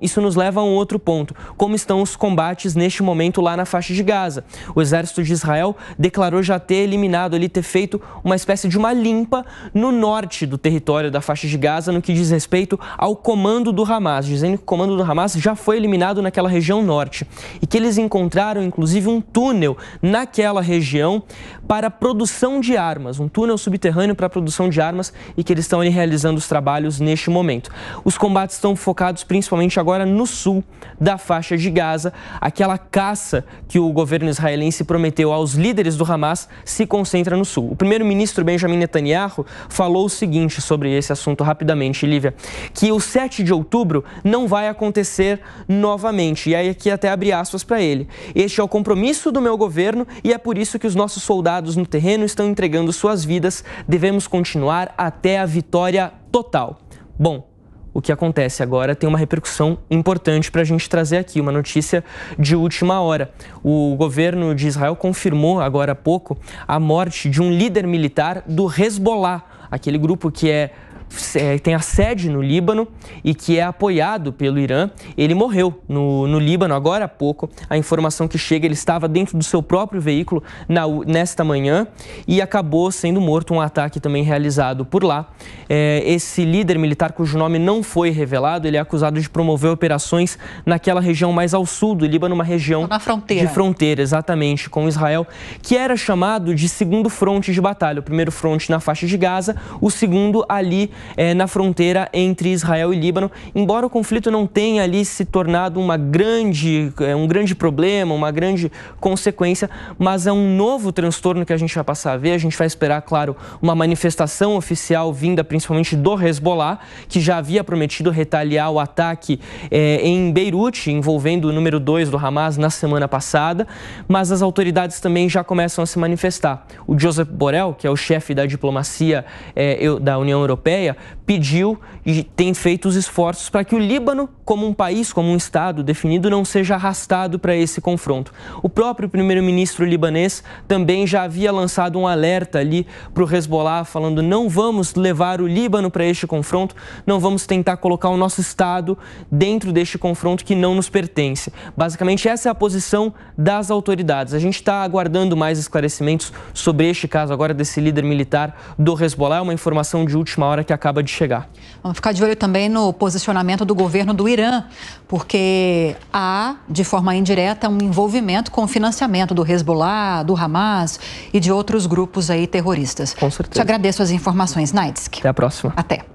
isso nos leva a um outro ponto. Como estão os combates neste momento lá na faixa de Gaza? O exército de Israel declarou já ter eliminado ali, ter feito uma espécie de uma limpa no norte do território da faixa de Gaza, no que diz respeito ao comando do Hamas, dizendo que o comando do Hamas já foi eliminado naquela região norte e que eles encontraram inclusive um túnel naquela região para produção de armas, um túnel subterrâneo para produção de armas e que eles estão ali realizando os trabalhos neste momento. Os combates estão focados principalmente principalmente agora no sul da faixa de Gaza, aquela caça que o governo israelense prometeu aos líderes do Hamas se concentra no sul. O primeiro-ministro Benjamin Netanyahu falou o seguinte sobre esse assunto rapidamente, Lívia, que o 7 de outubro não vai acontecer novamente. E aí aqui até abre aspas para ele. Este é o compromisso do meu governo e é por isso que os nossos soldados no terreno estão entregando suas vidas. Devemos continuar até a vitória total. Bom, o que acontece agora tem uma repercussão importante para a gente trazer aqui, uma notícia de última hora. O governo de Israel confirmou agora há pouco a morte de um líder militar do Hezbollah, aquele grupo que é eh, tem a sede no Líbano e que é apoiado pelo Irã. Ele morreu no, no Líbano agora há pouco. A informação que chega, ele estava dentro do seu próprio veículo na, nesta manhã e acabou sendo morto um ataque também realizado por lá. É, esse líder militar, cujo nome não foi revelado, ele é acusado de promover operações naquela região mais ao sul do Líbano, uma região fronteira. de fronteira, exatamente, com Israel, que era chamado de segundo fronte de batalha. O primeiro fronte na faixa de Gaza, o segundo ali é, na fronteira entre Israel e Líbano. Embora o conflito não tenha ali se tornado uma grande, é, um grande problema, uma grande consequência, mas é um novo transtorno que a gente vai passar a ver. A gente vai esperar, claro, uma manifestação oficial vinda principalmente do Hezbollah, que já havia prometido retaliar o ataque é, em Beirute, envolvendo o número 2 do Hamas na semana passada, mas as autoridades também já começam a se manifestar. O Joseph Borrell, que é o chefe da diplomacia é, da União Europeia, Europeia pediu e tem feito os esforços para que o Líbano, como um país, como um Estado definido, não seja arrastado para esse confronto. O próprio primeiro-ministro libanês também já havia lançado um alerta ali para o Hezbollah, falando: não vamos levar o Líbano para este confronto, não vamos tentar colocar o nosso Estado dentro deste confronto que não nos pertence. Basicamente, essa é a posição das autoridades. A gente está aguardando mais esclarecimentos sobre este caso agora desse líder militar do Hezbollah. É uma informação de última hora que que acaba de chegar. Vamos ficar de olho também no posicionamento do governo do Irã, porque há, de forma indireta, um envolvimento com o financiamento do Hezbollah, do Hamas e de outros grupos aí terroristas. Com certeza. Te agradeço as informações, Naitsk. Até a próxima. Até.